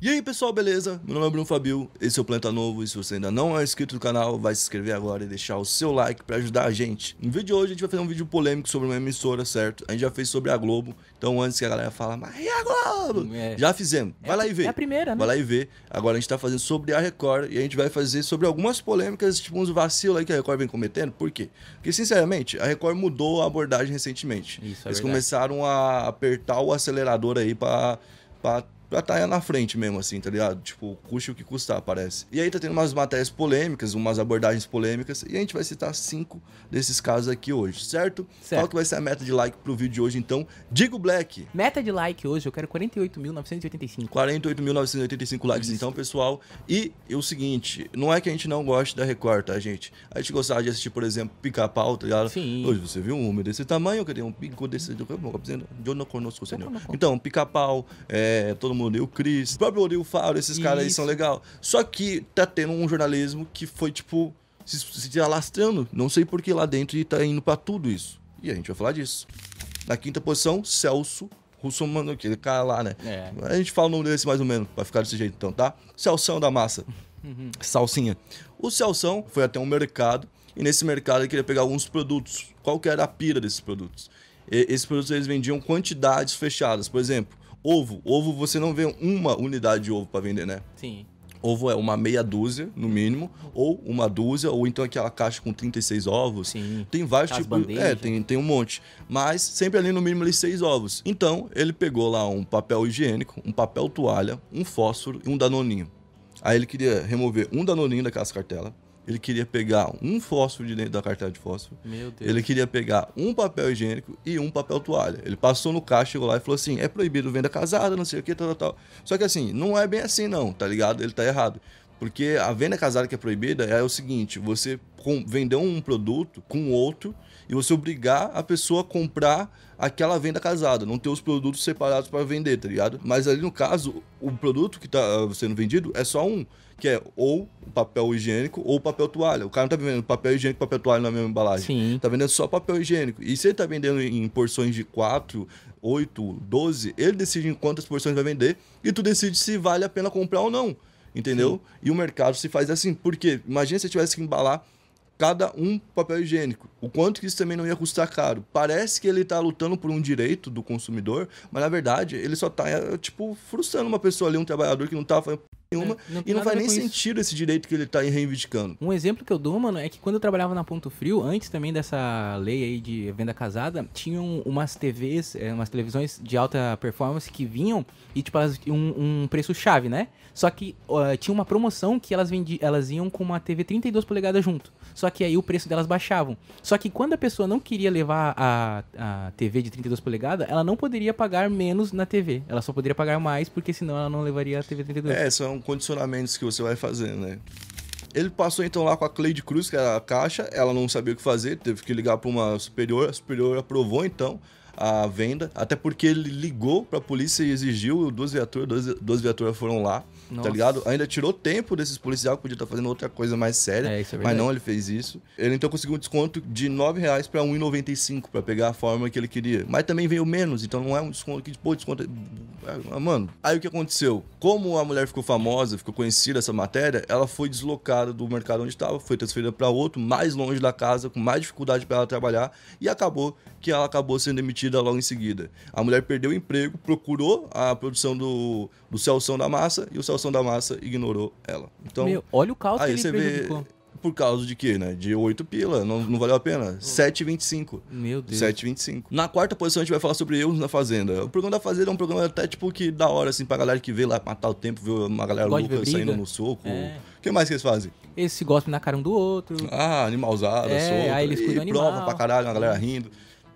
E aí pessoal, beleza? Meu nome é Bruno Fabio, esse é o Planta Novo e se você ainda não é inscrito no canal, vai se inscrever agora e deixar o seu like para ajudar a gente. No vídeo de hoje a gente vai fazer um vídeo polêmico sobre uma emissora, certo? A gente já fez sobre a Globo, então antes que a galera fala, mas e a Globo? É. Já fizemos, é vai é, lá e vê. É a primeira, né? Vai lá e vê. Agora a gente tá fazendo sobre a Record e a gente vai fazer sobre algumas polêmicas, tipo uns vacilos aí que a Record vem cometendo. Por quê? Porque sinceramente, a Record mudou a abordagem recentemente. Isso, é Eles verdade. começaram a apertar o acelerador aí para pra estar tá na frente mesmo, assim, tá ligado? Tipo, custe o que custar, parece. E aí tá tendo umas matérias polêmicas, umas abordagens polêmicas, e a gente vai citar cinco desses casos aqui hoje, certo? certo. Qual que vai ser a meta de like pro vídeo de hoje, então? Digo Black! Meta de like hoje, eu quero 48.985. 48.985 likes, Isso. então, pessoal. E, o seguinte, não é que a gente não goste da Record, tá, gente? A gente gostava de assistir, por exemplo, Pica-Pau, tá ligado? Sim. Hoje você viu um homem desse tamanho, eu queria um pico desse... Eu não conosco, senhor. Então, Pica-Pau, é, todo mundo Ramo, odeio Cris, o próprio odeio o Faro, esses caras aí são legal. Só que tá tendo um jornalismo que foi, tipo, se, se alastrando. Não sei por que lá dentro e tá indo para tudo isso. E a gente vai falar disso. Na quinta posição, Celso Russo mano, aquele cara lá, né? É. A gente fala o nome desse mais ou menos, pra ficar desse jeito então, tá? Celção da massa. Salsinha. O Celção foi até um mercado, e nesse mercado ele queria pegar alguns produtos. Qual que era a pira desses produtos? E, esses produtos eles vendiam quantidades fechadas. Por exemplo, Ovo. Ovo você não vê uma unidade de ovo para vender, né? Sim. Ovo é uma meia dúzia, no mínimo, ou uma dúzia, ou então aquela caixa com 36 ovos. Sim. Tem vários tipos. É, tem, tem um monte. Mas sempre ali no mínimo ali seis ovos. Então, ele pegou lá um papel higiênico, um papel toalha, um fósforo e um danoninho. Aí ele queria remover um danoninho daquelas cartela ele queria pegar um fósforo de dentro da cartela de fósforo. Meu Deus. Ele queria pegar um papel higiênico e um papel toalha. Ele passou no caixa, chegou lá e falou assim: é proibido venda casada, não sei o que, tal, tal, tal. Só que assim, não é bem assim, não, tá ligado? Ele tá errado. Porque a venda casada que é proibida é o seguinte: você vender um produto com outro e você obrigar a pessoa a comprar aquela venda casada, não ter os produtos separados para vender, tá ligado? Mas ali no caso, o produto que está ah, sendo vendido é só um, que é ou papel higiênico ou papel toalha. O cara não tá vendendo papel higiênico e papel toalha na mesma embalagem. Sim. Tá vendendo só papel higiênico. E se ele tá vendendo em porções de 4, 8, 12, ele decide em quantas porções vai vender e tu decide se vale a pena comprar ou não entendeu? Sim. E o mercado se faz assim. Por quê? Imagina se eu tivesse que embalar cada um papel higiênico. O quanto que isso também não ia custar caro. Parece que ele está lutando por um direito do consumidor, mas na verdade ele só está, tipo, frustrando uma pessoa ali, um trabalhador que não está fazendo nenhuma não e não faz nem sentido isso. esse direito que ele está reivindicando. Um exemplo que eu dou, mano, é que quando eu trabalhava na Ponto Frio, antes também dessa lei aí de venda casada, tinham umas TVs, é, umas televisões de alta performance que vinham e, tipo, elas, um, um preço chave, né? Só que uh, tinha uma promoção que elas, vendi elas iam com uma TV 32 polegadas junto. Só que aí o preço delas baixavam. Só que quando a pessoa não queria levar a, a TV de 32 polegadas, ela não poderia pagar menos na TV. Ela só poderia pagar mais, porque senão ela não levaria a TV 32. É, é, um condicionamentos que você vai fazendo, né? Ele passou então lá com a Cleide Cruz, que era a caixa, ela não sabia o que fazer, teve que ligar para uma superior, a superior aprovou então a venda, até porque ele ligou pra polícia e exigiu duas viaturas, duas, duas viaturas foram lá, tá Nossa. tá ligado? Ainda tirou tempo desses policiais que podia estar tá fazendo outra coisa mais séria, é, é mas não, ele fez isso. Ele então conseguiu um desconto de R$ 9,00 para R$ 1,95 para pegar a forma que ele queria. Mas também veio menos, então não é um desconto que, pô, desconto. É, é, é... Mano, aí o que aconteceu? Como a mulher ficou famosa, ficou conhecida essa matéria, ela foi deslocada do mercado onde estava, foi transferida para outro, mais longe da casa, com mais dificuldade para ela trabalhar, e acabou que ela acabou sendo demitida demitida logo em seguida. A mulher perdeu o emprego, procurou a produção do, do Celção da Massa e o Celção da Massa ignorou ela. Então, Meu, olha o caos aí que você vê por causa de quê, né? De 8 pila, não, não valeu a pena. 7,25. Meu Deus. 7,25. Na quarta posição a gente vai falar sobre erros na Fazenda. O programa da Fazenda é um programa até, tipo, que da hora, assim, pra galera que vê lá matar o tempo, vê uma galera louca saindo no soco. É. O que mais que eles fazem? Eles se gostam na cara um do outro. Ah, animalzada, é, solta. Aí eles cuidam e animal. prova pra caralho, uma galera rindo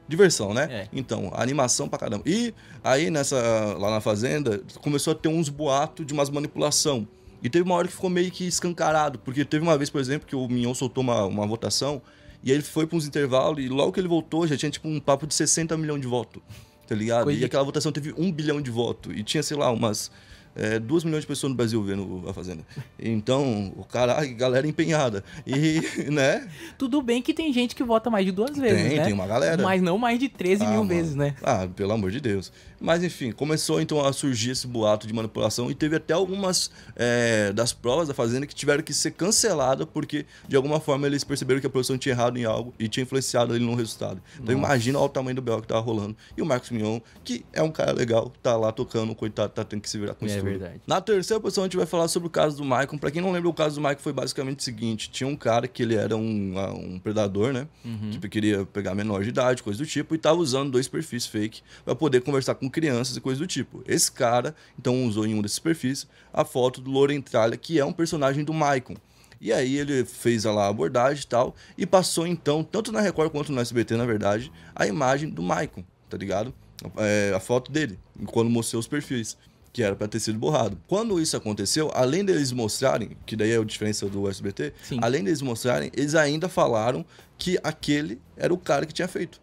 diversão, né? É. Então, animação pra caramba. E aí, nessa, lá na fazenda, começou a ter uns boatos de umas manipulação. E teve uma hora que ficou meio que escancarado, porque teve uma vez, por exemplo, que o Minhão soltou uma, uma votação, e aí ele foi para uns intervalos, e logo que ele voltou, já tinha tipo um papo de 60 milhões de votos, tá ligado? Coisa e aquela votação teve um bilhão de votos, e tinha, sei lá, umas é, 2 milhões de pessoas no Brasil vendo a Fazenda. Então, o caralho, galera empenhada. E, né? Tudo bem que tem gente que vota mais de duas vezes, tem, né? Tem, uma galera. Mas não mais de 13 ah, mil mano. vezes, né? Ah, pelo amor de Deus. Mas enfim, começou então a surgir esse boato de manipulação e teve até algumas é, das provas da Fazenda que tiveram que ser canceladas porque de alguma forma eles perceberam que a produção tinha errado em algo e tinha influenciado ele no resultado. Então Nossa. imagina o tamanho do BO que tava rolando. E o Marcos Mignon, que é um cara legal, tá lá tocando, coitado, tá tendo que se virar com é isso. É tudo. verdade. Na terceira posição a gente vai falar sobre o caso do Michael Pra quem não lembra, o caso do Michael foi basicamente o seguinte: tinha um cara que ele era um, ah, um predador, né? Uhum. Tipo, queria pegar menor de idade, coisa do tipo, e tava usando dois perfis fake para poder conversar com crianças e coisas do tipo. Esse cara, então, usou em um desses perfis a foto do Lorentralha, que é um personagem do Maicon. E aí ele fez lá a abordagem e tal, e passou então, tanto na Record quanto no SBT, na verdade, a imagem do Maicon, tá ligado? É, a foto dele, quando mostrou os perfis, que era para ter sido borrado. Quando isso aconteceu, além deles mostrarem, que daí é a diferença do SBT, Sim. além deles mostrarem, eles ainda falaram que aquele era o cara que tinha feito.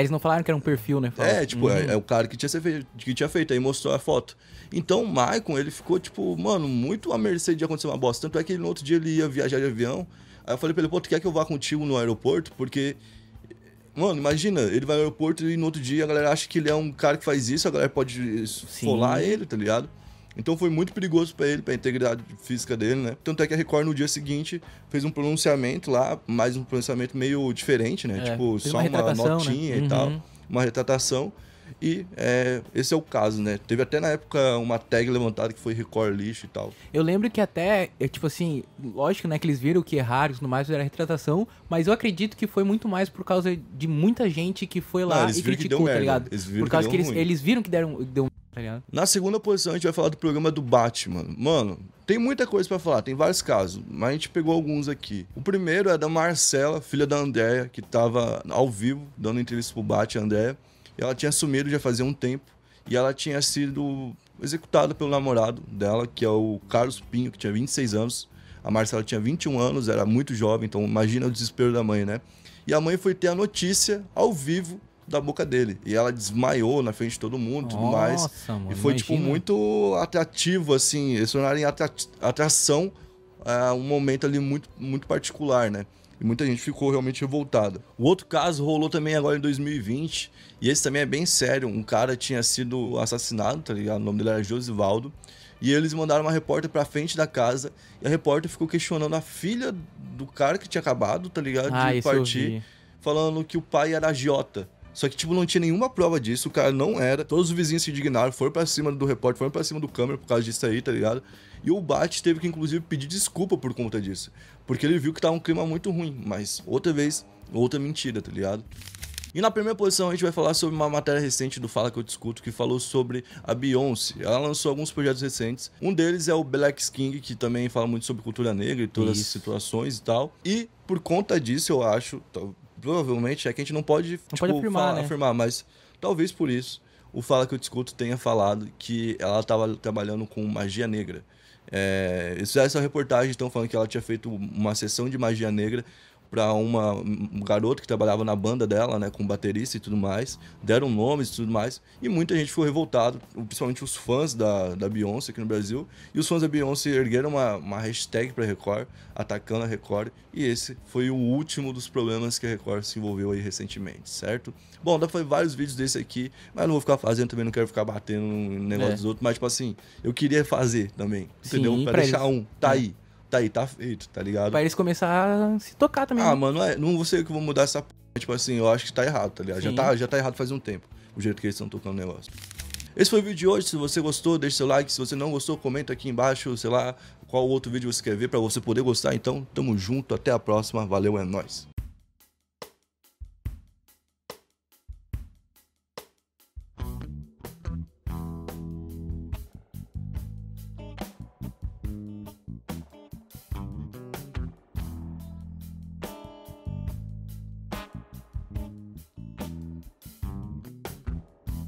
Eles não falaram que era um perfil, né? Falaram. É, tipo, é, uhum. é, é, o cara que tinha, feito, que tinha feito, aí mostrou a foto. Então o Maicon, ele ficou, tipo, mano, muito à mercê de acontecer uma bosta. Tanto é que no outro dia ele ia viajar de avião. Aí eu falei pra ele, pô, tu quer que eu vá contigo no aeroporto? Porque Mano, imagina, ele vai ao aeroporto e no outro dia a galera acha que ele é um cara que faz isso, a galera pode folar ele, tá ligado? Então foi muito perigoso para ele, para a integridade física dele, né? Tanto é que a Record no dia seguinte fez um pronunciamento lá, mais um pronunciamento meio diferente, né? É, tipo, só uma, uma né? notinha né? e uhum. tal, uma retratação. E é, esse é o caso, né? Teve até na época uma tag levantada que foi Record lixo e tal. Eu lembro que até, é, tipo assim, lógico, né, que eles viram que erraram e tudo mais, era retratação, mas eu acredito que foi muito mais por causa de muita gente que foi lá Não, e criticou, tá ligado? Por causa que, que eles, eles, viram que deram, deu tá ligado? Na segunda posição, a gente vai falar do programa do Batman. Mano, tem muita coisa para falar, tem vários casos, mas a gente pegou alguns aqui. O primeiro é da Marcela, filha da Andréia, que tava ao vivo dando entrevista pro Batman, Andréia. Ela tinha sumido já fazia um tempo e ela tinha sido executada pelo namorado dela, que é o Carlos Pinho, que tinha 26 anos. A Marcela tinha 21 anos, era muito jovem, então imagina o desespero da mãe, né? E a mãe foi ter a notícia ao vivo da boca dele. E ela desmaiou na frente de todo mundo e tudo mais. Mano, e foi, tipo, imagina. tipo, muito atrativo, assim. Eles tornaram em atração uh, um momento ali muito, muito particular, né? E muita gente ficou realmente revoltada. O outro caso rolou também agora em 2020. E esse também é bem sério. Um cara tinha sido assassinado, tá ligado? O nome dele era Josivaldo. E eles mandaram uma repórter pra frente da casa. E a repórter ficou questionando a filha do cara que tinha acabado, tá ligado? Ah, de ah, partir. Falando que o pai era agiota. Só que, tipo, não tinha nenhuma prova disso, o cara não era. Todos os vizinhos se indignaram, foram pra cima do repórter, foram pra cima do câmera por causa disso aí, tá ligado? E o Bat teve que, inclusive, pedir desculpa por conta disso. Porque ele viu que tava um clima muito ruim. Mas, outra vez, outra mentira, tá ligado? E na primeira posição a gente vai falar sobre uma matéria recente do Fala Que Eu Discuto que falou sobre a Beyoncé. Ela lançou alguns projetos recentes. Um deles é o Black King, que também fala muito sobre cultura negra e todas Isso. as situações e tal. E por conta disso, eu acho, provavelmente é que a gente não pode, não tipo, pode afirmar, falar, né? afirmar, mas talvez por isso o Fala Que Eu Discuto tenha falado que ela estava trabalhando com magia negra. É, essa reportagem, estão falando que ela tinha feito uma sessão de magia negra para uma um garoto que trabalhava na banda dela, né, com baterista e tudo mais, deram nomes e tudo mais, e muita gente ficou revoltado, principalmente os fãs da, da Beyoncé aqui no Brasil, e os fãs da Beyoncé ergueram uma, uma hashtag para Record, atacando a Record, e esse foi o último dos problemas que a Record se envolveu aí recentemente, certo? Bom, dá foi vários vídeos desse aqui, mas não vou ficar fazendo também, não quero ficar batendo no negócio é. dos outros, mas tipo assim, eu queria fazer também, entendeu? Para deixar um, tá é. aí tá aí, tá feito, tá ligado? Pra eles começarem a se tocar também. Ah, né? mano, é, não vou ser que eu vou mudar essa p... Tipo assim, eu acho que tá errado, tá ligado? Já tá, já tá errado faz um tempo, o jeito que eles estão tocando o negócio. Esse foi o vídeo de hoje. Se você gostou, deixa seu like. Se você não gostou, comenta aqui embaixo, sei lá, qual outro vídeo você quer ver para você poder gostar. Então, tamo junto, até a próxima. Valeu, é nóis.